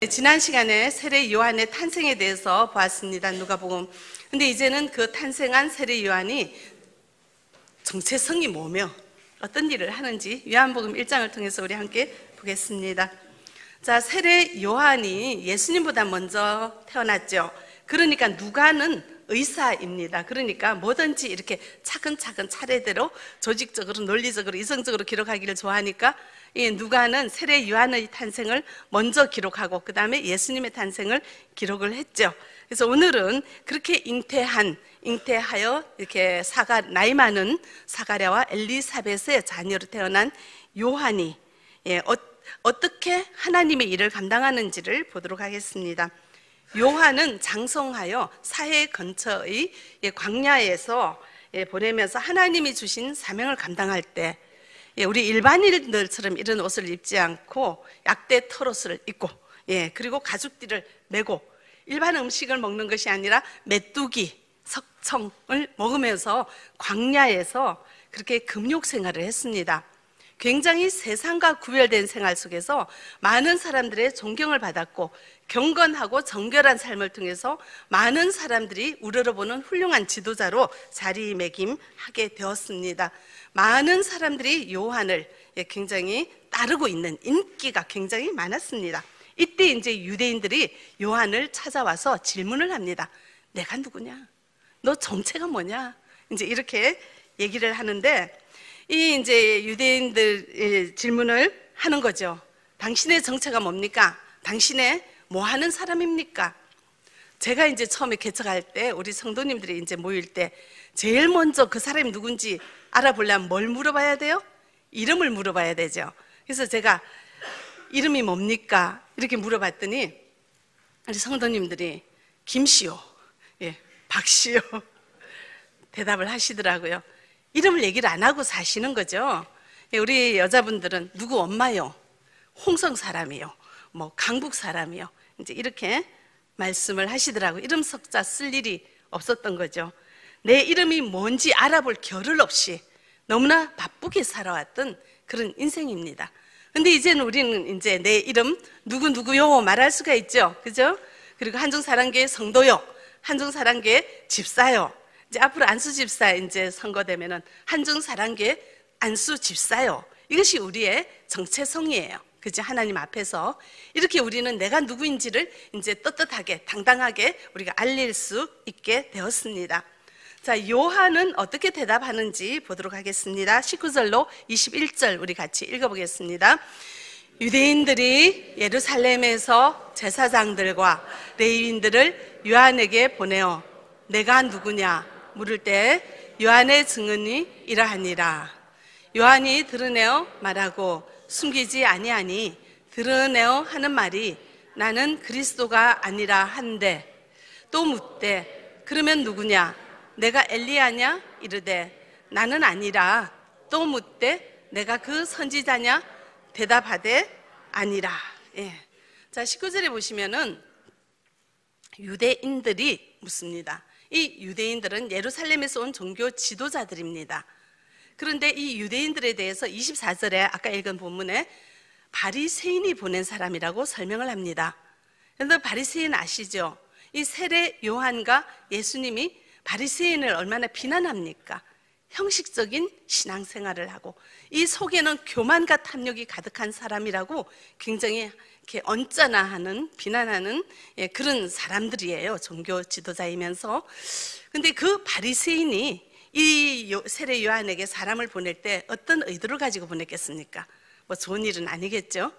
네, 지난 시간에 세례 요한의 탄생에 대해서 보았습니다. 누가복음. 근데 이제는 그 탄생한 세례 요한이 정체성이 뭐며 어떤 일을 하는지 요한복음 1장을 통해서 우리 함께 보겠습니다. 자, 세례 요한이 예수님보다 먼저 태어났죠. 그러니까 누가는 의사입니다. 그러니까 뭐든지 이렇게 차근차근 차례대로 조직적으로 논리적으로 이성적으로 기록하기를 좋아하니까 이 예, 누가는 세례 요한의 탄생을 먼저 기록하고 그 다음에 예수님의 탄생을 기록을 했죠. 그래서 오늘은 그렇게 잉태한 잉태하여 이렇게 사가 나이 많은 사가랴와 엘리사벳의 자녀로 태어난 요한이 예, 어, 어떻게 하나님의 일을 감당하는지를 보도록 하겠습니다. 요한은 장성하여 사해 근처의 예, 광야에서 예, 보내면서 하나님이 주신 사명을 감당할 때 예, 우리 일반인들처럼 이런 옷을 입지 않고 약대 털옷을 입고 예, 그리고 가죽띠를 메고 일반 음식을 먹는 것이 아니라 메뚜기, 석청을 먹으면서 광야에서 그렇게 금욕 생활을 했습니다. 굉장히 세상과 구별된 생활 속에서 많은 사람들의 존경을 받았고 경건하고 정결한 삶을 통해서 많은 사람들이 우러러보는 훌륭한 지도자로 자리매김하게 되었습니다. 많은 사람들이 요한을 예, 굉장히 따르고 있는 인기가 굉장히 많았습니다. 이때 이제 유대인들이 요한을 찾아와서 질문을 합니다. 내가 누구냐? 너 정체가 뭐냐? 이제 이렇게 얘기를 하는데 이 이제 유대인들 예, 질문을 하는 거죠. 당신의 정체가 뭡니까? 당신의 뭐 하는 사람입니까? 제가 이제 처음에 개척할 때 우리 성도님들이 이제 모일 때 제일 먼저 그 사람이 누군지 알아보려면 뭘 물어봐야 돼요? 이름을 물어봐야 되죠. 그래서 제가 이름이 뭡니까? 이렇게 물어봤더니 우리 성도님들이 김씨요, 예, 박씨요 대답을 하시더라고요. 이름을 얘기를 안 하고 사시는 거죠. 예, 우리 여자분들은 누구 엄마요, 홍성 사람이요. 뭐 강북 사람이요. 이제 이렇게 말씀을 하시더라고. 이름 석자 쓸 일이 없었던 거죠. 내 이름이 뭔지 알아볼 겨를 없이 너무나 바쁘게 살아왔던 그런 인생입니다. 근데 이제는 우리는 이제 내 이름 누구누구요 말할 수가 있죠. 그죠? 그리고 한중사랑계 성도요. 한중사랑계 집사요. 이제 앞으로 안수 집사 이제 선거되면은 한중사랑계 안수 집사요. 이것이 우리의 정체성이에요. 그지 하나님 앞에서 이렇게 우리는 내가 누구인지를 이제 떳떳하게 당당하게 우리가 알릴 수 있게 되었습니다. 자, 요한은 어떻게 대답하는지 보도록 하겠습니다. 19절로 21절 우리 같이 읽어보겠습니다. 유대인들이 예루살렘에서 제사장들과 레위인들을 요한에게 보내어 내가 누구냐 물을 때 요한의 증언이 이러하니라. 요한이 드러내어 말하고 숨기지 아니하니 드러내어 하는 말이 나는 그리스도가 아니라 한데 또 묻되 그러면 누구냐 내가 엘리야냐 이르되 나는 아니라 또 묻되 내가 그 선지자냐 대답하되 아니라 예. 자 19절에 보시면은 유대인들이 묻습니다 이 유대인들은 예루살렘에서 온 종교 지도자들입니다 그런데 이 유대인들에 대해서 24절에 아까 읽은 본문에 바리세인이 보낸 사람이라고 설명을 합니다. 그러분바리세인 아시죠? 이 세례 요한과 예수님이 바리세인을 얼마나 비난합니까? 형식적인 신앙생활을 하고 이 속에는 교만과 탐욕이 가득한 사람이라고 굉장히 이렇게 언짢아하는 비난하는 예, 그런 사람들이에요 종교 지도자이면서 근데 그 바리새인이 이 세례 요한에게 사람을 보낼 때 어떤 의도를 가지고 보냈겠습니까? 뭐 좋은 일은 아니겠죠?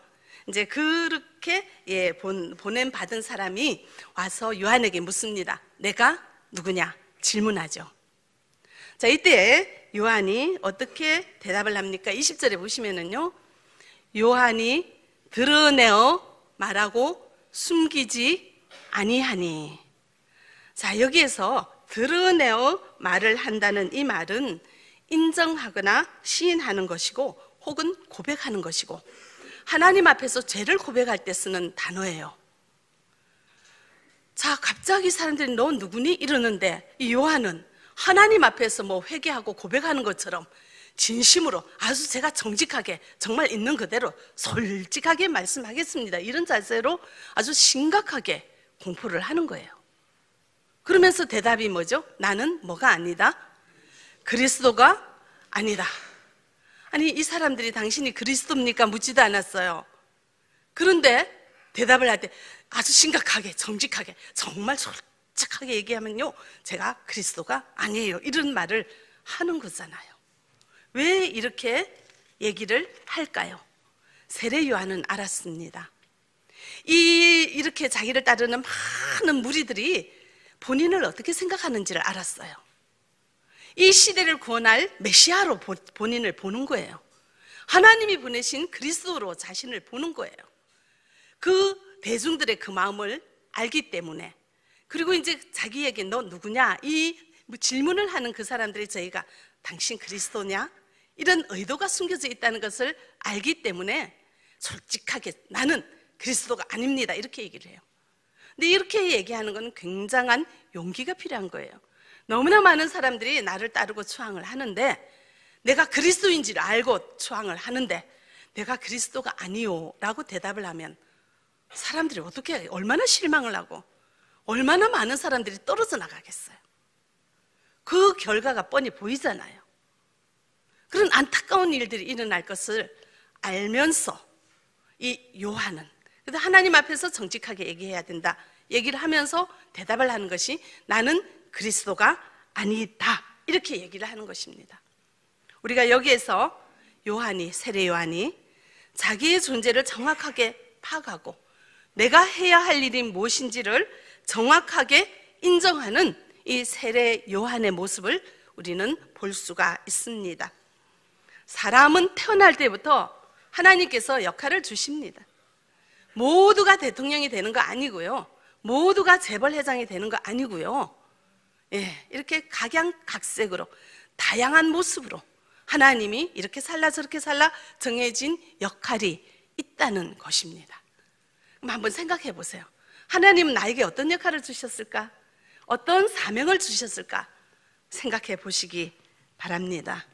이제 그렇게 예, 본, 보낸 받은 사람이 와서 요한에게 묻습니다. 내가 누구냐? 질문하죠. 자, 이때 요한이 어떻게 대답을 합니까? 20절에 보시면은요. 요한이 드러내어 말하고 숨기지 아니하니. 자, 여기에서 드러내어 말을 한다는 이 말은 인정하거나 시인하는 것이고 혹은 고백하는 것이고 하나님 앞에서 죄를 고백할 때 쓰는 단어예요. 자, 갑자기 사람들이 너 누구니? 이러는데 이 요한은 하나님 앞에서 뭐 회개하고 고백하는 것처럼 진심으로 아주 제가 정직하게 정말 있는 그대로 솔직하게 말씀하겠습니다. 이런 자세로 아주 심각하게 공포를 하는 거예요. 그러면서 대답이 뭐죠? 나는 뭐가 아니다? 그리스도가 아니다. 아니, 이 사람들이 당신이 그리스도입니까? 묻지도 않았어요. 그런데 대답을 할 때 아주 심각하게, 정직하게, 정말 솔직하게 얘기하면요. 제가 그리스도가 아니에요. 이런 말을 하는 거잖아요. 왜 이렇게 얘기를 할까요? 세례 요한은 알았습니다. 이, 이렇게 자기를 따르는 많은 무리들이 본인을 어떻게 생각하는지를 알았어요. 이 시대를 구원할 메시아로 본인을 보는 거예요. 하나님이 보내신 그리스도로 자신을 보는 거예요. 그 대중들의 그 마음을 알기 때문에 그리고 이제 자기에게 너 누구냐 이 질문을 하는 그 사람들이 저희가 당신 그리스도냐 이런 의도가 숨겨져 있다는 것을 알기 때문에 솔직하게 나는 그리스도가 아닙니다 이렇게 얘기를 해요. 근데 이렇게 얘기하는 건 굉장한 용기가 필요한 거예요. 너무나 많은 사람들이 나를 따르고 추앙을 하는데 내가 그리스도인지 알고 추앙을 하는데 내가 그리스도가 아니요라고 대답을 하면 사람들이 어떻게 얼마나 실망을 하고 얼마나 많은 사람들이 떨어져 나가겠어요. 그 결과가 뻔히 보이잖아요. 그런 안타까운 일들이 일어날 것을 알면서 이 요한은 그래서 하나님 앞에서 정직하게 얘기해야 된다. 얘기를 하면서 대답을 하는 것이 나는 그리스도가 아니다. 이렇게 얘기를 하는 것입니다. 우리가 여기에서 요한이, 세례 요한이 자기의 존재를 정확하게 파악하고 내가 해야 할 일이 무엇인지를 정확하게 인정하는 이 세례 요한의 모습을 우리는 볼 수가 있습니다. 사람은 태어날 때부터 하나님께서 역할을 주십니다. 모두가 대통령이 되는 거 아니고요. 모두가 재벌 회장이 되는 거 아니고요. 예, 이렇게 각양각색으로 다양한 모습으로 하나님이 이렇게 살라 저렇게 살라 정해진 역할이 있다는 것입니다. 그럼 한번 생각해 보세요. 하나님은 나에게 어떤 역할을 주셨을까? 어떤 사명을 주셨을까? 생각해 보시기 바랍니다.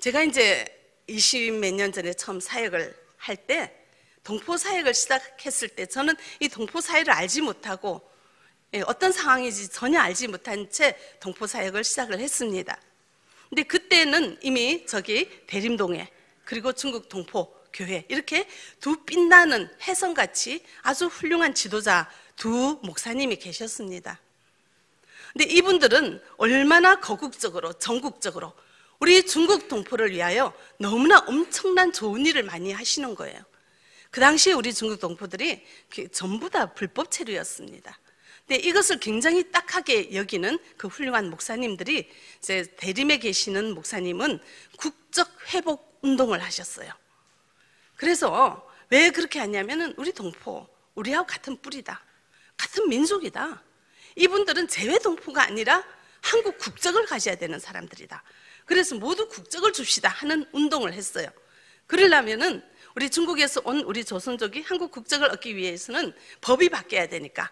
제가 이제 20몇 년 전에 처음 사역을 할때 동포 사역을 시작했을 때 저는 이 동포 사역을 알지 못하고 예, 어떤 상황인지 전혀 알지 못한 채 동포 사역을 시작을 했습니다. 근데 그때는 이미 저기 대림동에 그리고 중국 동포 교회 이렇게 두 빛나는 해성같이 아주 훌륭한 지도자 두 목사님이 계셨습니다. 근데 이분들은 얼마나 거국적으로 전국적으로 우리 중국 동포를 위하여 너무나 엄청난 좋은 일을 많이 하시는 거예요. 그 당시에 우리 중국 동포들이 그 전부 다 불법 체류였습니다. 근데 이것을 굉장히 딱하게 여기는 그 훌륭한 목사님들이 이제 대림에 계시는 목사님은 국적 회복 운동을 하셨어요. 그래서 왜 그렇게 하냐면은 우리 동포, 우리하고 같은 뿌리다. 같은 민족이다. 이분들은 제외 동포가 아니라 한국 국적을 가져야 되는 사람들이다. 그래서 모두 국적을 줍시다 하는 운동을 했어요. 그러려면은 우리 중국에서 온 우리 조선족이 한국 국적을 얻기 위해서는 법이 바뀌어야 되니까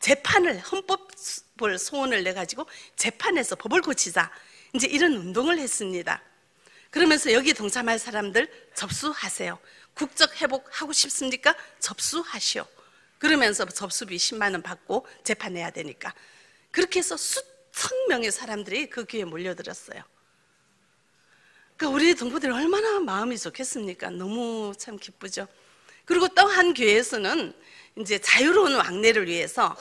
재판을 헌법을 소원을 내 가지고 재판에서 법을 고치자 이제 이런 운동을 했습니다. 그러면서 여기 동참할 사람들 접수하세요. 국적 회복하고 싶습니까? 접수하시오. 그러면서 접수비 10만 원 받고 재판해야 되니까 그렇게 해서 수천 명의 사람들이 그 귀에 몰려들었어요. 그 우리 동포들이 얼마나 마음이 좋겠습니까? 너무 참 기쁘죠. 그리고 또 한 교회에서는 이제 자유로운 왕래를 위해서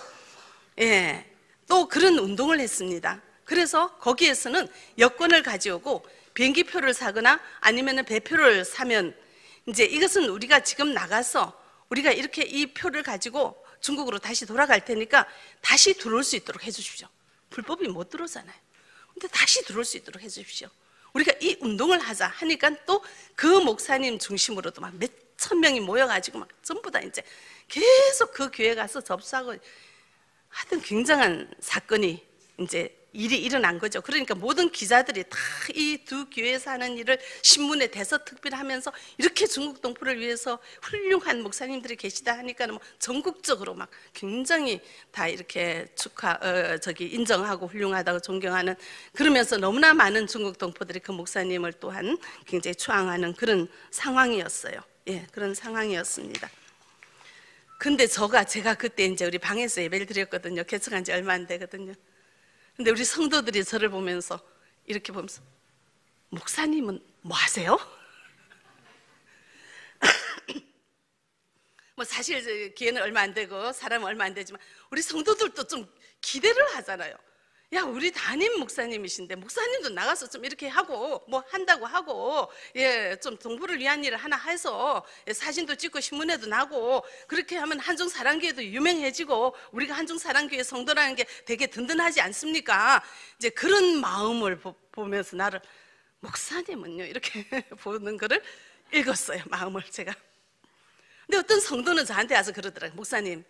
예, 또 그런 운동을 했습니다. 그래서 거기에서는 여권을 가져오고 비행기표를 사거나 아니면 배표를 사면 이제 이것은 우리가 지금 나가서 우리가 이렇게 이 표를 가지고 중국으로 다시 돌아갈 테니까 다시 들어올 수 있도록 해주십시오. 불법이 못 들어오잖아요. 근데 다시 들어올 수 있도록 해주십시오. 우리가 이 운동을 하자 하니까 또 그 목사님 중심으로도 막몇천 명이 모여가지고 막 전부 다 이제 계속 그 교회 가서 접수하고 하여튼 굉장한 사건이 이제 일이 일어난 거죠. 그러니까 모든 기자들이 다 이 두 교회에서 는 일을 신문에 대서 특별하면서 이렇게 중국 동포를 위해서 훌륭한 목사님들이 계시다 하니까는 뭐 전국적으로 막 굉장히 다 이렇게 축하 어, 저기 인정하고 훌륭하다고 존경하는 그러면서 너무나 많은 중국 동포들이 그 목사님을 또한 굉장히 추앙하는 그런 상황이었어요. 예, 그런 상황이었습니다. 근데 저가 제가 그때 이제 우리 방에서 예배를 드렸거든요. 개척한 지 얼마 안 되거든요. 근데 우리 성도들이 저를 보면서 이렇게 보면서 목사님은 뭐 하세요? 뭐 사실 기회는 얼마 안 되고 사람 은 얼마 안 되지만 우리 성도들도 좀 기대를 하잖아요. 야, 우리 담임 목사님이신데, 목사님도 나가서 좀 이렇게 하고, 뭐 한다고 하고, 예, 좀 동부를 위한 일을 하나 해서, 예, 사진도 찍고 신문에도 나고, 그렇게 하면 한중사랑교회도 유명해지고, 우리가 한중사랑교회 성도라는 게 되게 든든하지 않습니까? 이제 그런 마음을 보, 보면서 나를, 목사님은요, 이렇게 보는 거를 읽었어요, 마음을 제가. 근데 어떤 성도는 저한테 와서 그러더라고요. 목사님,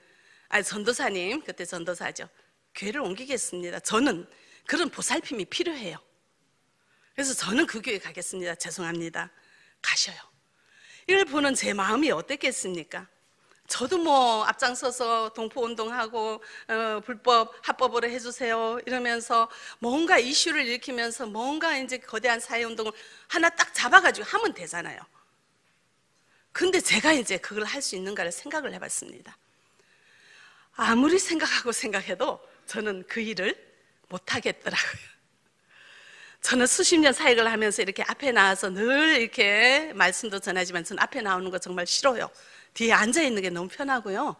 아니, 전도사님, 그때 전도사죠. 교회를 옮기겠습니다. 저는 그런 보살핌이 필요해요. 그래서 저는 그 교회 가겠습니다. 죄송합니다. 가셔요. 이걸 보는 제 마음이 어땠겠습니까? 저도 뭐 앞장서서 동포운동하고 어, 불법 합법으로 해주세요 이러면서 뭔가 이슈를 일으키면서 뭔가 이제 거대한 사회운동을 하나 딱 잡아가지고 하면 되잖아요. 근데 제가 이제 그걸 할 수 있는가를 생각을 해봤습니다. 아무리 생각하고 생각해도 저는 그 일을 못하겠더라고요. 저는 수십 년 사역을 하면서 이렇게 앞에 나와서 늘 이렇게 말씀도 전하지만 저는 앞에 나오는 거 정말 싫어요. 뒤에 앉아 있는 게 너무 편하고요.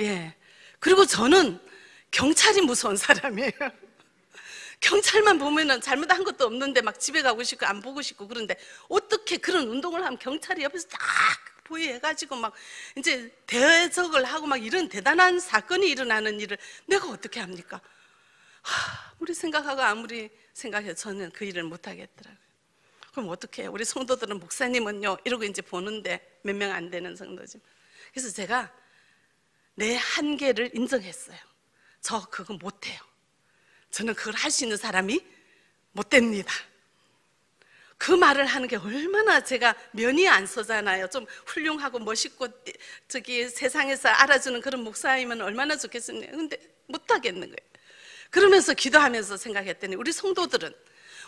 예. 그리고 저는 경찰이 무서운 사람이에요. 경찰만 보면은 잘못한 것도 없는데 막 집에 가고 싶고 안 보고 싶고 그런데 어떻게 그런 운동을 하면 경찰이 옆에서 딱 보유해가지고막 이제 대석을 하고 막 이런 대단한 사건이 일어나는 일을 내가 어떻게 합니까? 하, 우리 생각하고 아무리 생각해도 저는 그 일을 못하겠더라고요. 그럼 어떻게 해 우리 성도들은 목사님은요 이러고 이제 보는데 몇 명 안 되는 성도지. 그래서 제가 내 한계를 인정했어요. 저 그거 못해요. 저는 그걸 할 수 있는 사람이 못 됩니다. 그 말을 하는 게 얼마나 제가 면이 안 서잖아요. 좀 훌륭하고 멋있고 저기 세상에서 알아주는 그런 목사이면 얼마나 좋겠습니까? 근데 못 하겠는 거예요. 그러면서 기도하면서 생각했더니 우리 성도들은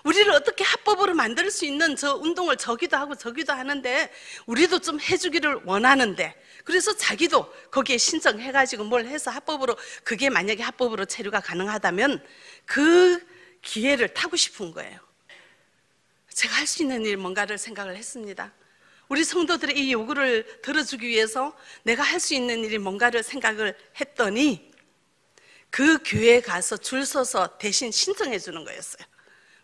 우리를 어떻게 합법으로 만들 수 있는 저 운동을 저기도 하고 저기도 하는데 우리도 좀 해주기를 원하는데 그래서 자기도 거기에 신청해가지고 뭘 해서 합법으로 그게 만약에 합법으로 체류가 가능하다면 그 기회를 타고 싶은 거예요. 제가 할 수 있는 일 뭔가를 생각을 했습니다. 우리 성도들의 이 요구를 들어주기 위해서 내가 할 수 있는 일이 뭔가를 생각을 했더니 그 교회에 가서 줄 서서 대신 신청해 주는 거였어요.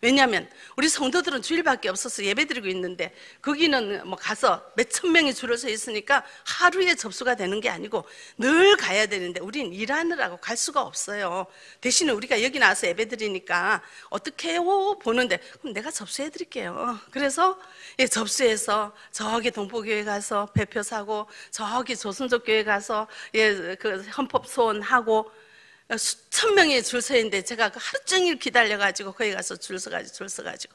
왜냐하면 우리 성도들은 주일밖에 없어서 예배드리고 있는데 거기는 뭐 가서 몇 천 명이 줄을 서 있으니까 하루에 접수가 되는 게 아니고 늘 가야 되는데 우린 일하느라고 갈 수가 없어요. 대신에 우리가 여기 나와서 예배드리니까 어떻게 해요? 보는데 그럼 내가 접수해 드릴게요. 그래서 예, 접수해서 저기 동포교회 가서 배표 사고 저기 조선족 교회 가서 예, 그 헌법 소원하고 어, 수천 명이 줄서 있는데 제가 그 하루 종일 기다려가지고 거기 가서 줄 서가지고 줄 서가지고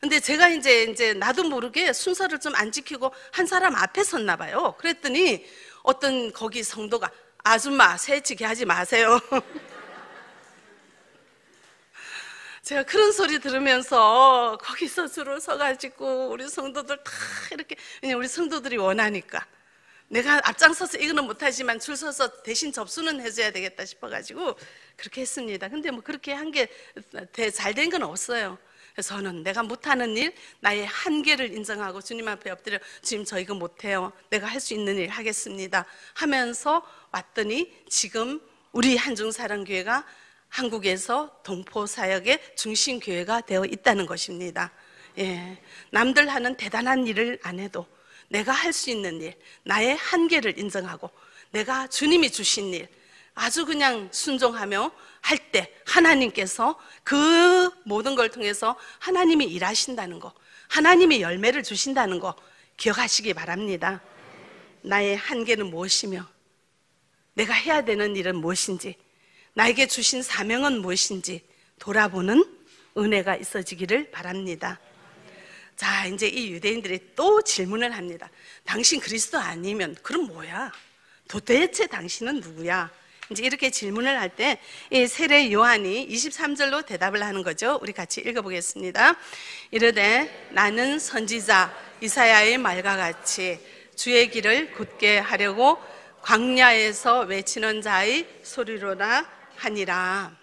근데 제가 이제 이제 나도 모르게 순서를 좀 안 지키고 한 사람 앞에 섰나 봐요. 그랬더니 어떤 거기 성도가 아줌마 새치기 하지 마세요. 제가 그런 소리 들으면서 거기서 줄을 서가지고 우리 성도들 다 이렇게 왜냐 우리 성도들이 원하니까 내가 앞장서서 이거는 못하지만 줄 서서 대신 접수는 해줘야 되겠다 싶어가지고 그렇게 했습니다. 근데 뭐 그렇게 한 게 잘 된 건 없어요. 그래서 저는 내가 못하는 일, 나의 한계를 인정하고 주님 앞에 엎드려 주님 저 이거 못해요. 내가 할 수 있는 일 하겠습니다. 하면서 왔더니 지금 우리 한중사랑교회가 한국에서 동포 사역의 중심 교회가 되어 있다는 것입니다. 예, 남들 하는 대단한 일을 안 해도 내가 할 수 있는 일, 나의 한계를 인정하고 내가 주님이 주신 일, 아주 그냥 순종하며 할 때 하나님께서 그 모든 걸 통해서 하나님이 일하신다는 거, 하나님이 열매를 주신다는 거 기억하시기 바랍니다. 나의 한계는 무엇이며 내가 해야 되는 일은 무엇인지 나에게 주신 사명은 무엇인지 돌아보는 은혜가 있어지기를 바랍니다. 자, 이제 이 유대인들이 또 질문을 합니다. 당신 그리스도 아니면 그럼 뭐야? 도대체 당신은 누구야? 이제 이렇게 질문을 할 때 이 세례 요한이 23절로 대답을 하는 거죠. 우리 같이 읽어보겠습니다. 이르되 나는 선지자 이사야의 말과 같이 주의 길을 곧게 하려고 광야에서 외치는 자의 소리로나 하니라.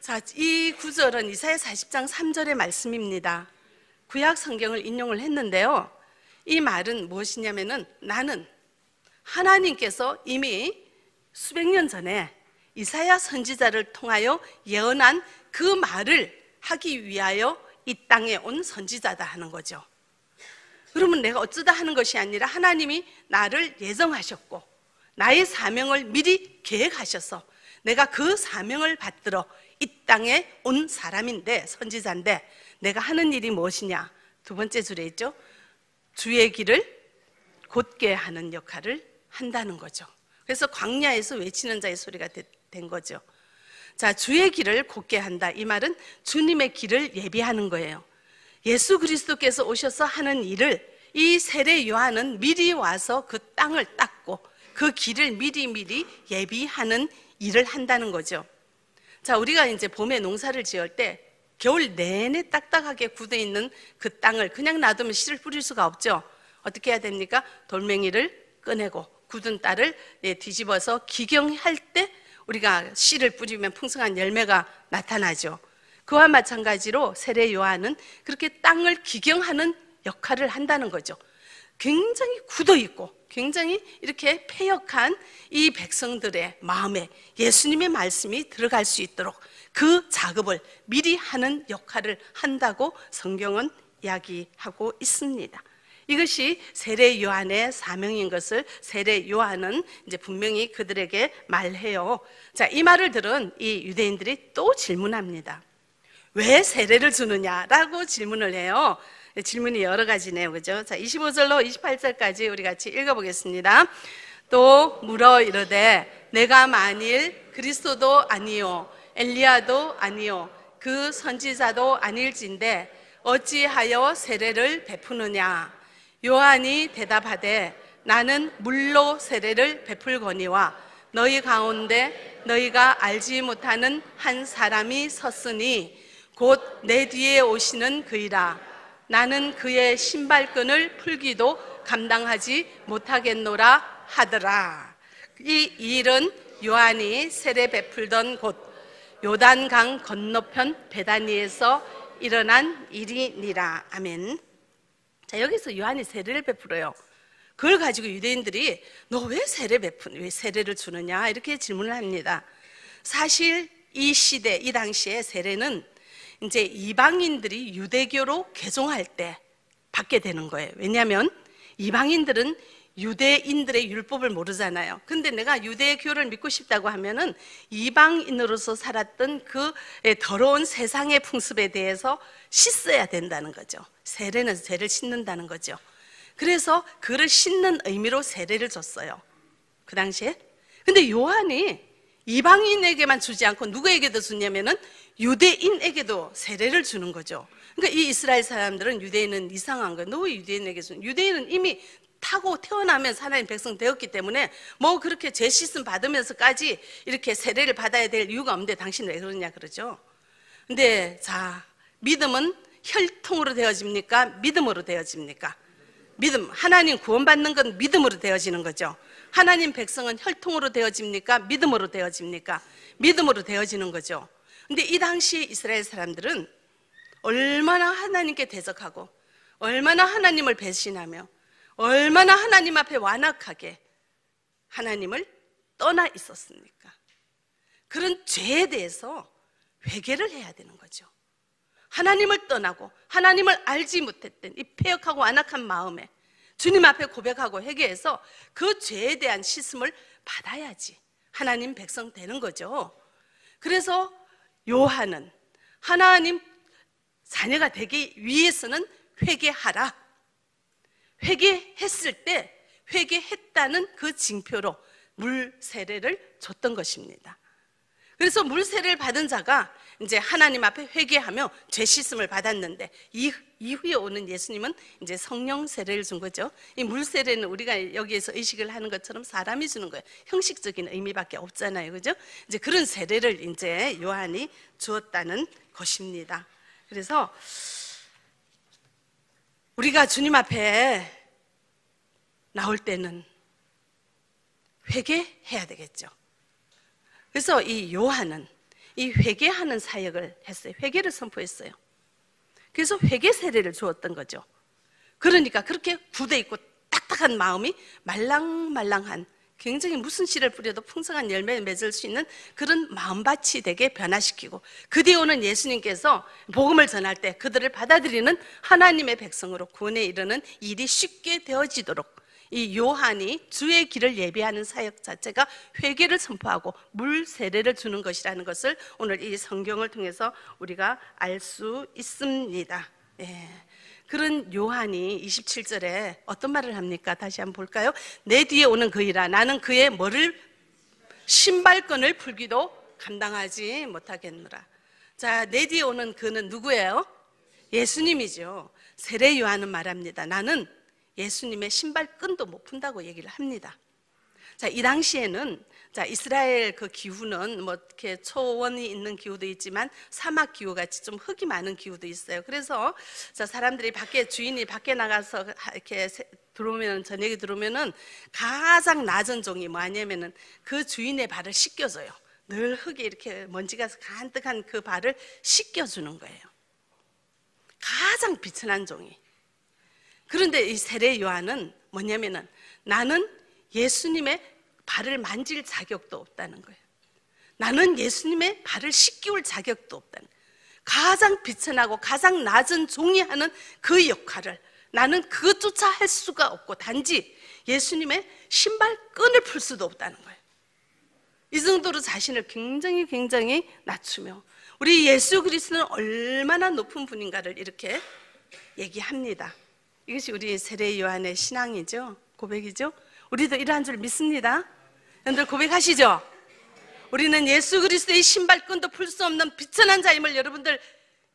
자, 이 구절은 이사야 40장 3절의 말씀입니다. 구약 성경을 인용을 했는데요. 이 말은 무엇이냐면은 나는 하나님께서 이미 수백 년 전에 이사야 선지자를 통하여 예언한 그 말을 하기 위하여 이 땅에 온 선지자다 하는 거죠. 그러면 내가 어쩌다 하는 것이 아니라 하나님이 나를 예정하셨고 나의 사명을 미리 계획하셔서 내가 그 사명을 받들어 이 땅에 온 사람인데 선지자인데 내가 하는 일이 무엇이냐? 두 번째 줄에 있죠. 주의 길을 곧게 하는 역할을 한다는 거죠. 그래서 광야에서 외치는 자의 소리가 된 거죠. 자, 주의 길을 곧게 한다. 이 말은 주님의 길을 예비하는 거예요. 예수 그리스도께서 오셔서 하는 일을 이 세례 요한은 미리 와서 그 땅을 닦고 그 길을 미리미리 예비하는 일을 한다는 거죠. 자, 우리가 이제 봄에 농사를 지을 때 겨울 내내 딱딱하게 굳어 있는 그 땅을 그냥 놔두면 씨를 뿌릴 수가 없죠. 어떻게 해야 됩니까? 돌멩이를 꺼내고 굳은 딸을 예, 뒤집어서 기경할 때 우리가 씨를 뿌리면 풍성한 열매가 나타나죠. 그와 마찬가지로 세례 요한은 그렇게 땅을 기경하는 역할을 한다는 거죠. 굉장히 굳어 있고 굉장히 이렇게 폐역한 이 백성들의 마음에 예수님의 말씀이 들어갈 수 있도록 그 작업을 미리 하는 역할을 한다고 성경은 이야기하고 있습니다. 이것이 세례 요한의 사명인 것을 세례 요한은 이제 분명히 그들에게 말해요. 자, 이 말을 들은 이 유대인들이 또 질문합니다. 왜 세례를 주느냐라고 질문을 해요. 네, 질문이 여러 가지네요. 그죠? 자, 25절로 28절까지 우리 같이 읽어 보겠습니다. 또 물어 이르되 내가 만일 그리스도도 아니요 엘리야도 아니요 그 선지자도 아닐진데 어찌하여 세례를 베푸느냐 요한이 대답하되 나는 물로 세례를 베풀거니와 너희 가운데 너희가 알지 못하는 한 사람이 섰으니 곧 내 뒤에 오시는 그이라 나는 그의 신발끈을 풀기도 감당하지 못하겠노라 하더라 이 일은 요한이 세례 베풀던 곳 요단강 건너편 베다니에서 일어난 일이니라. 아멘. 자, 여기서 요한이 세례를 베풀어요. 그걸 가지고 유대인들이 너 왜 세례 베푼, 왜 세례를 주느냐? 이렇게 질문을 합니다. 사실 이 시대, 이 당시에 세례는 이제 이방인들이 유대교로 개종할 때 받게 되는 거예요. 왜냐하면 이방인들은 유대인들의 율법을 모르잖아요. 근데 내가 유대의 교를 믿고 싶다고 하면은 이방인으로서 살았던 그 예, 더러운 세상의 풍습에 대해서 씻어야 된다는 거죠. 세례는 세례를 씻는다는 거죠. 그래서 그를 씻는 의미로 세례를 줬어요. 그 당시에. 근데 요한이 이방인에게만 주지 않고 누구에게도 주냐면은 유대인에게도 세례를 주는 거죠. 그러니까 이 이스라엘 사람들은 유대인은 이상한 거예요. 너왜 유대인에게 주? 는 유대인은 이미 타고 태어나면 하나님 백성 되었기 때문에 뭐 그렇게 죄 씻음 받으면서까지 이렇게 세례를 받아야 될 이유가 없는데 당신 왜 그러냐 그러죠. 근데 자, 믿음은 혈통으로 되어집니까? 믿음으로 되어집니까? 믿음. 하나님 구원받는 건 믿음으로 되어지는 거죠. 하나님 백성은 혈통으로 되어집니까? 믿음으로 되어집니까? 믿음으로 되어지는 거죠. 근데 이 당시 이스라엘 사람들은 얼마나 하나님께 대적하고 얼마나 하나님을 배신하며 얼마나 하나님 앞에 완악하게 하나님을 떠나 있었습니까? 그런 죄에 대해서 회개를 해야 되는 거죠. 하나님을 떠나고 하나님을 알지 못했던 이 폐역하고 완악한 마음에 주님 앞에 고백하고 회개해서 그 죄에 대한 시슴을 받아야지 하나님 백성 되는 거죠. 그래서 요한은 하나님 자녀가 되기 위해서는 회개하라. 회개했을 때 회개했다는 그 징표로 물 세례를 줬던 것입니다. 그래서 물 세례를 받은 자가 이제 하나님 앞에 회개하며 죄 씻음을 받았는데 이 이후에 오는 예수님은 이제 성령 세례를 준 거죠. 이 물 세례는 우리가 여기에서 의식을 하는 것처럼 사람이 주는 거예요. 형식적인 의미밖에 없잖아요. 그죠? 이제 그런 세례를 이제 요한이 주었다는 것입니다. 그래서 우리가 주님 앞에 나올 때는 회개해야 되겠죠. 그래서 이 요한은 이 회개하는 사역을 했어요. 회개를 선포했어요. 그래서 회개 세례를 주었던 거죠. 그러니까 그렇게 굳어 있고 딱딱한 마음이 말랑말랑한 굉장히 무슨 씨를 뿌려도 풍성한 열매를 맺을 수 있는 그런 마음밭이 되게 변화시키고 그 뒤에 오는 예수님께서 복음을 전할 때 그들을 받아들이는 하나님의 백성으로 구원에 이르는 일이 쉽게 되어지도록 이 요한이 주의 길을 예비하는 사역 자체가 회개를 선포하고 물 세례를 주는 것이라는 것을 오늘 이 성경을 통해서 우리가 알 수 있습니다. 예. 그런 요한이 27절에 어떤 말을 합니까? 다시 한번 볼까요? 내 뒤에 오는 그이라 나는 그의 뭐를 신발끈을 풀기도 감당하지 못하겠노라. 자, 내 뒤에 오는 그는 누구예요? 예수님이죠. 세례 요한은 말합니다. 나는 예수님의 신발끈도 못 푼다고 얘기를 합니다. 자, 이 당시에는 자, 이스라엘 그 기후는 뭐 이렇게 초원이 있는 기후도 있지만 사막 기후 같이 좀 흙이 많은 기후도 있어요. 그래서 자, 사람들이 밖에 주인이 밖에 나가서 이렇게 들어오면 저녁에 들어오면은 가장 낮은 종이 뭐냐면은 그 주인의 발을 씻겨줘요. 늘 흙에 이렇게 먼지가 간득한그 발을 씻겨주는 거예요. 가장 비천한 종이. 그런데 이 세례 요한은 뭐냐면은 나는 예수님의 발을 만질 자격도 없다는 거예요. 나는 예수님의 발을 씻기울 자격도 없다는 거예요. 가장 비천하고 가장 낮은 종이 하는 그 역할을 나는 그것조차 할 수가 없고 단지 예수님의 신발끈을 풀 수도 없다는 거예요. 이 정도로 자신을 굉장히 굉장히 낮추며 우리 예수 그리스는 얼마나 높은 분인가를 이렇게 얘기합니다. 이것이 우리 세례 요한의 신앙이죠. 고백이죠. 우리도 이러한 줄 믿습니다. 여러분들 고백하시죠? 우리는 예수 그리스도의 신발끈도 풀 수 없는 비천한 자임을 여러분들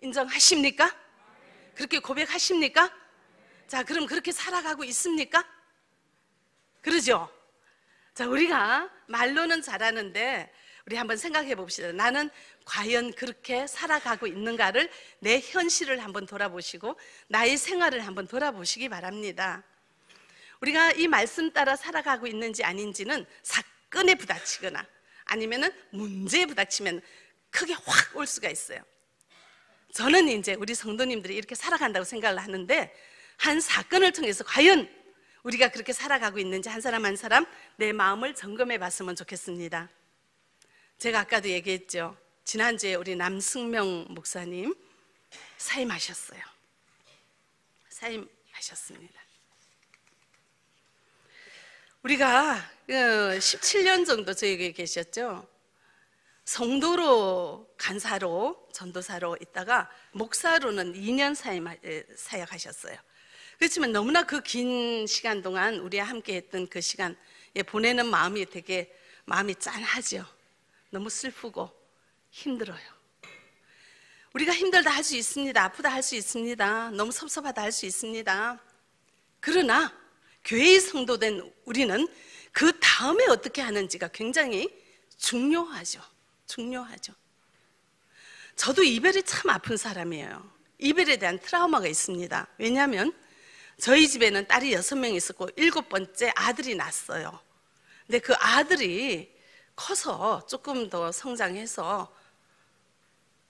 인정하십니까? 그렇게 고백하십니까? 자, 그럼 그렇게 살아가고 있습니까? 그러죠? 자, 우리가 말로는 잘하는데 우리 한번 생각해 봅시다. 나는 과연 그렇게 살아가고 있는가를 내 현실을 한번 돌아보시고 나의 생활을 한번 돌아보시기 바랍니다. 우리가 이 말씀 따라 살아가고 있는지 아닌지는 삭 끈에 부닥치거나 아니면은 문제에 부닥치면 크게 확 올 수가 있어요. 저는 이제 우리 성도님들이 이렇게 살아간다고 생각을 하는데 한 사건을 통해서 과연 우리가 그렇게 살아가고 있는지 한 사람 한 사람 내 마음을 점검해 봤으면 좋겠습니다. 제가 아까도 얘기했죠. 지난주에 우리 남승명 목사님 사임하셨어요. 사임하셨습니다. 우리가 17년 그 정도 저에게 계셨죠. 성도로 간사로 전도사로 있다가 목사로는 2년 사역하셨어요 그렇지만 너무나 그 긴 시간 동안 우리와 함께했던 그 시간 보내는 마음이 되게 마음이 짠하죠. 너무 슬프고 힘들어요. 우리가 힘들다 할 수 있습니다. 아프다 할 수 있습니다. 너무 섭섭하다 할 수 있습니다. 그러나 교회의 성도된 우리는 그 다음에 어떻게 하는지가 굉장히 중요하죠. 중요하죠. 저도 이별이 참 아픈 사람이에요. 이별에 대한 트라우마가 있습니다. 왜냐하면 저희 집에는 딸이 여섯 명 있었고 일곱 번째 아들이 났어요. 근데 그 아들이 커서 조금 더 성장해서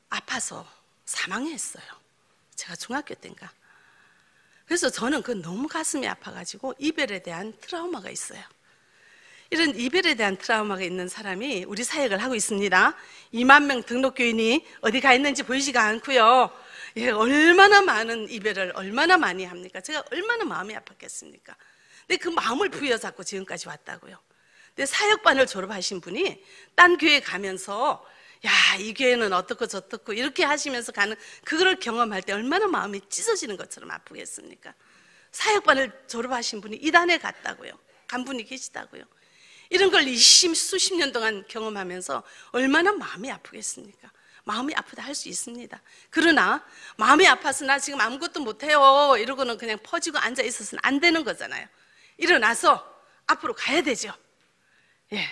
아파서 사망했어요. 제가 중학교 때인가. 그래서 저는 그 너무 가슴이 아파가지고 이별에 대한 트라우마가 있어요. 이런 이별에 대한 트라우마가 있는 사람이 우리 사역을 하고 있습니다. 2만 명 등록교인이 어디 가 있는지 보이지가 않고요. 예, 얼마나 많은 이별을 얼마나 많이 합니까? 제가 얼마나 마음이 아팠겠습니까? 근데 그 마음을 부여잡고 지금까지 왔다고요. 근데 사역반을 졸업하신 분이 딴 교회 가면서 야, 이 교회는 어떻고 저떻고 이렇게 하시면서 가는 그거를 경험할 때 얼마나 마음이 찢어지는 것처럼 아프겠습니까? 사역반을 졸업하신 분이 이단에 갔다고요. 간 분이 계시다고요. 이런 걸 20, 수십 년 동안 경험하면서 얼마나 마음이 아프겠습니까? 마음이 아프다 할 수 있습니다. 그러나 마음이 아파서 나 지금 아무것도 못해요. 이러고는 그냥 퍼지고 앉아 있어서는 안 되는 거잖아요. 일어나서 앞으로 가야 되죠. 예.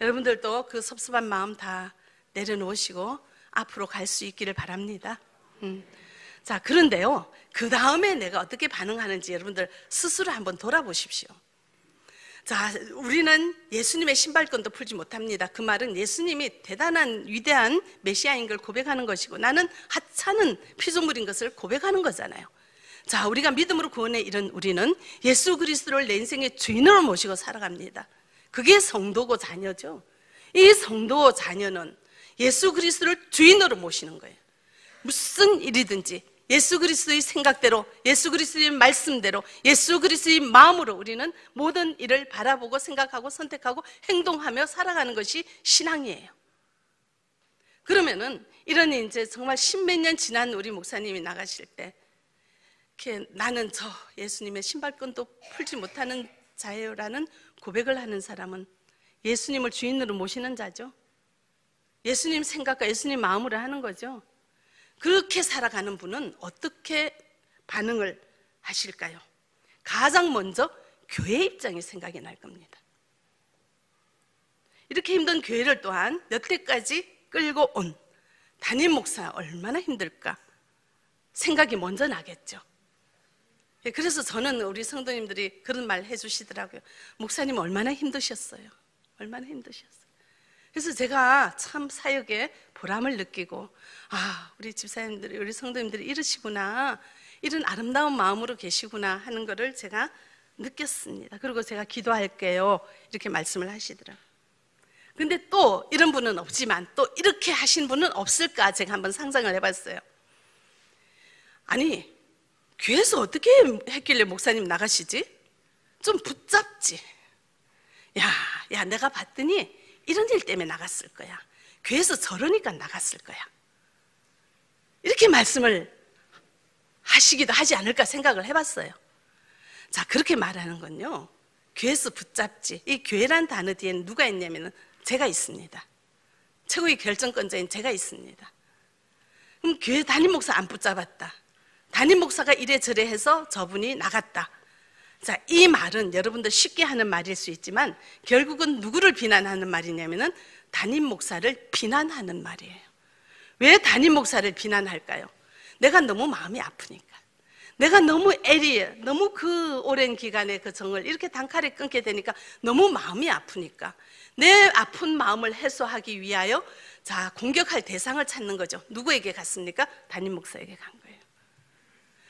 여러분들도 그 섭섭한 마음 다 내려놓으시고 앞으로 갈 수 있기를 바랍니다. 음. 자, 그런데요. 그 다음에 내가 어떻게 반응하는지 여러분들 스스로 한번 돌아보십시오. 자, 우리는 예수님의 신발끈도 풀지 못합니다. 그 말은 예수님이 대단한 위대한 메시아인 걸 고백하는 것이고 나는 하찮은 피조물인 것을 고백하는 거잖아요. 자, 우리가 믿음으로 구원에 이른 우리는 예수 그리스도를 내 인생의 주인으로 모시고 살아갑니다. 그게 성도고 자녀죠. 이 성도 자녀는 예수 그리스도를 주인으로 모시는 거예요. 무슨 일이든지 예수 그리스도의 생각대로, 예수 그리스도의 말씀대로, 예수 그리스도의 마음으로 우리는 모든 일을 바라보고 생각하고 선택하고 행동하며 살아가는 것이 신앙이에요. 그러면은 이런 이제 정말 십몇 년 지난 우리 목사님이 나가실 때 이렇게 나는 저 예수님의 신발끈도 풀지 못하는 자예요라는 고백을 하는 사람은 예수님을 주인으로 모시는 자죠. 예수님 생각과 예수님 마음으로 하는 거죠. 그렇게 살아가는 분은 어떻게 반응을 하실까요? 가장 먼저 교회 입장이 생각이 날 겁니다. 이렇게 힘든 교회를 또한 여태까지 끌고 온 담임 목사 얼마나 힘들까 생각이 먼저 나겠죠. 예, 그래서 저는 우리 성도님들이 그런 말 해주시더라고요. 목사님 얼마나 힘드셨어요? 얼마나 힘드셨어요? 그래서 제가 참 사역에 보람을 느끼고 아 우리 집사님들이 우리 성도님들이 이러시구나 이런 아름다운 마음으로 계시구나 하는 것을 제가 느꼈습니다. 그리고 제가 기도할게요 이렇게 말씀을 하시더라고요. 근데 또 이런 분은 없지만 또 이렇게 하신 분은 없을까 제가 한번 상상을 해봤어요. 아니 귀에서 어떻게 했길래 목사님 나가시지? 좀 붙잡지. 야, 야, 내가 봤더니 이런 일 때문에 나갔을 거야. 교회에서 저러니까 나갔을 거야. 이렇게 말씀을 하시기도 하지 않을까 생각을 해봤어요. 자, 그렇게 말하는 건요. 교회에서 붙잡지. 이 교회란 단어 뒤에는 누가 있냐면 제가 있습니다. 최고의 결정권자인 제가 있습니다. 그럼 교회 담임 목사 안 붙잡았다. 담임 목사가 이래저래 해서 저분이 나갔다. 자, 이 말은 여러분들 쉽게 하는 말일 수 있지만 결국은 누구를 비난하는 말이냐면은 담임 목사를 비난하는 말이에요. 왜 담임 목사를 비난할까요? 내가 너무 마음이 아프니까. 내가 너무 애리에, 너무 그 오랜 기간의 그 정을 이렇게 단칼에 끊게 되니까 너무 마음이 아프니까. 내 아픈 마음을 해소하기 위하여 자, 공격할 대상을 찾는 거죠. 누구에게 갔습니까? 담임 목사에게 간 거예요.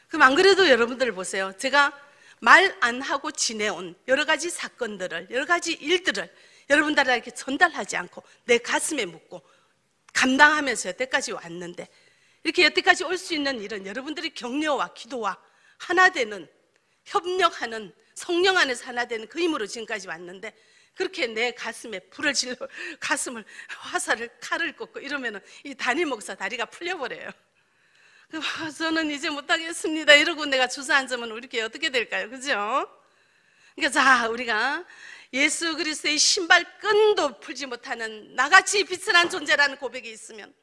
그럼 안 그래도 여러분들 보세요. 제가 말 안 하고 지내온 여러 가지 사건들을, 여러 가지 일들을 여러분들에게 전달하지 않고 내 가슴에 묻고 감당하면서 여태까지 왔는데 이렇게 여태까지 올 수 있는 일은 여러분들의 격려와 기도와 하나 되는 협력하는 성령 안에서 하나 되는 그 힘으로 지금까지 왔는데 그렇게 내 가슴에 불을 질러 가슴을 화살을 칼을 꽂고 이러면은 이 단임 목사 다리가 풀려버려요. 그 저는 이제 못하겠습니다. 이러고 내가 주사앉으면 이렇게 어떻게 될까요? 그죠? 그러니까 자 우리가 예수 그리스도의 신발끈도 풀지 못하는 나같이 비스한 존재라는 고백이 있으면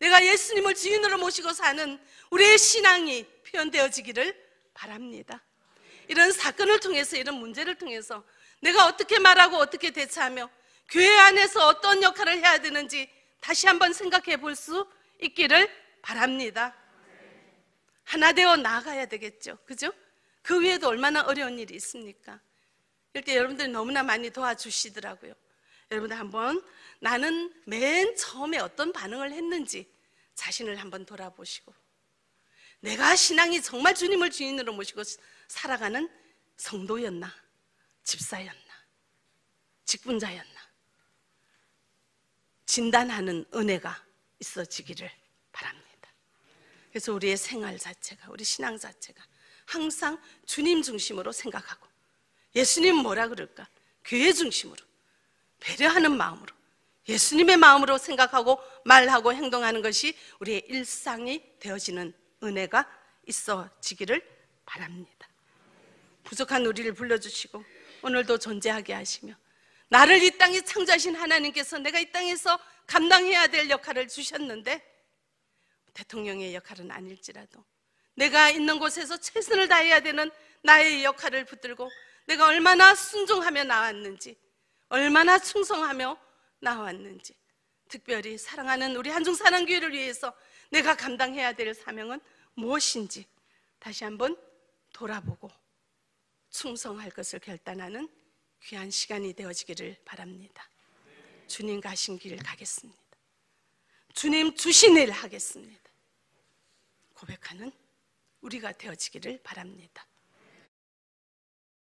내가 예수님을 주인으로 모시고 사는 우리의 신앙이 표현되어지기를 바랍니다. 이런 사건을 통해서 이런 문제를 통해서 내가 어떻게 말하고 어떻게 대처하며 교회 안에서 어떤 역할을 해야 되는지 다시 한번 생각해 볼 수 있기를 바랍니다. 하나 되어 나아가야 되겠죠. 그죠? 그 위에도 얼마나 어려운 일이 있습니까? 이렇게 여러분들이 너무나 많이 도와주시더라고요. 여러분들 한번 나는 맨 처음에 어떤 반응을 했는지 자신을 한번 돌아보시고 내가 신앙이 정말 주님을 주인으로 모시고 살아가는 성도였나? 집사였나? 직분자였나? 진단하는 은혜가 있어지기를 바랍니다. 그래서 우리의 생활 자체가, 우리 신앙 자체가 항상 주님 중심으로 생각하고 예수님 뭐라 그럴까? 교회 중심으로 배려하는 마음으로 예수님의 마음으로 생각하고 말하고 행동하는 것이 우리의 일상이 되어지는 은혜가 있어지기를 바랍니다. 부족한 우리를 불러주시고 오늘도 존재하게 하시며 나를 이 땅에 창조하신 하나님께서 내가 이 땅에서 감당해야 될 역할을 주셨는데 대통령의 역할은 아닐지라도 내가 있는 곳에서 최선을 다해야 되는 나의 역할을 붙들고 내가 얼마나 순종하며 나왔는지, 얼마나 충성하며 나왔는지, 특별히 사랑하는 우리 한중 사랑교회를 위해서 내가 감당해야 될 사명은 무엇인지 다시 한번 돌아보고 충성할 것을 결단하는 귀한 시간이 되어지기를 바랍니다. 주님 가신 길을 가겠습니다. 주님 주신 일 하겠습니다. 고백하는 우리가 되어지기를 바랍니다.